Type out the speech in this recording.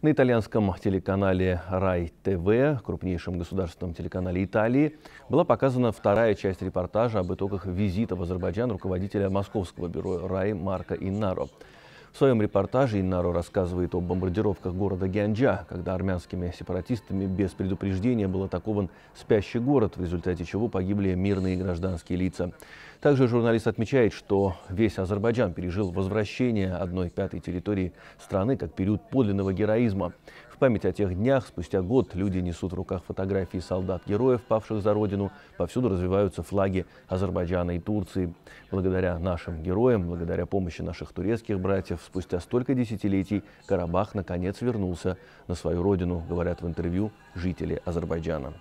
На итальянском телеканале «Рай ТВ», крупнейшем государственном телеканале Италии, была показана вторая часть репортажа об итогах визита в Азербайджан руководителя Московского бюро «Рай» Марка Иннаро. В своем репортаже Иннару рассказывает о бомбардировках города Гянджа, когда армянскими сепаратистами без предупреждения был атакован спящий город, в результате чего погибли мирные гражданские лица. Также журналист отмечает, что весь Азербайджан пережил возвращение одной пятой территории страны как период подлинного героизма память о тех днях, спустя год, люди несут в руках фотографии солдат-героев, павших за родину. Повсюду развиваются флаги Азербайджана и Турции. Благодаря нашим героям, благодаря помощи наших турецких братьев, спустя столько десятилетий Карабах наконец вернулся на свою родину, говорят в интервью жители Азербайджана.